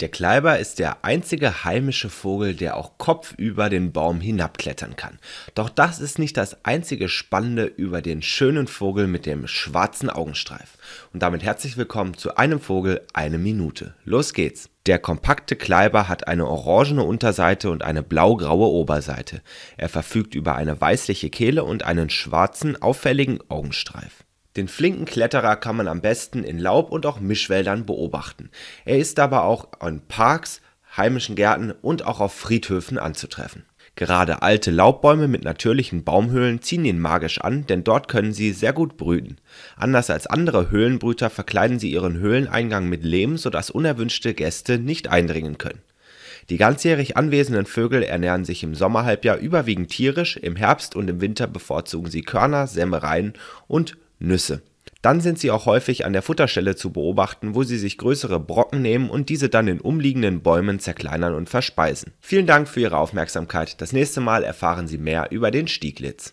Der Kleiber ist der einzige heimische Vogel, der auch kopfüber den Baum hinabklettern kann. Doch das ist nicht das einzige Spannende über den schönen Vogel mit dem schwarzen Augenstreif. Und damit herzlich willkommen zu einem Vogel, eine Minute. Los geht's! Der kompakte Kleiber hat eine orangene Unterseite und eine blaugraue Oberseite. Er verfügt über eine weißliche Kehle und einen schwarzen, auffälligen Augenstreif. Den flinken Kletterer kann man am besten in Laub und auch Mischwäldern beobachten. Er ist aber auch in Parks, heimischen Gärten und auch auf Friedhöfen anzutreffen. Gerade alte Laubbäume mit natürlichen Baumhöhlen ziehen ihn magisch an, denn dort können sie sehr gut brüten. Anders als andere Höhlenbrüter verkleiden sie ihren Höhleneingang mit Lehm, sodass unerwünschte Gäste nicht eindringen können. Die ganzjährig anwesenden Vögel ernähren sich im Sommerhalbjahr überwiegend tierisch, im Herbst und im Winter bevorzugen sie Körner, Sämereien und Nüsse. Dann sind sie auch häufig an der Futterstelle zu beobachten, wo sie sich größere Brocken nehmen und diese dann in umliegenden Bäumen zerkleinern und verspeisen. Vielen Dank für Ihre Aufmerksamkeit. Das nächste Mal erfahren Sie mehr über den Stieglitz.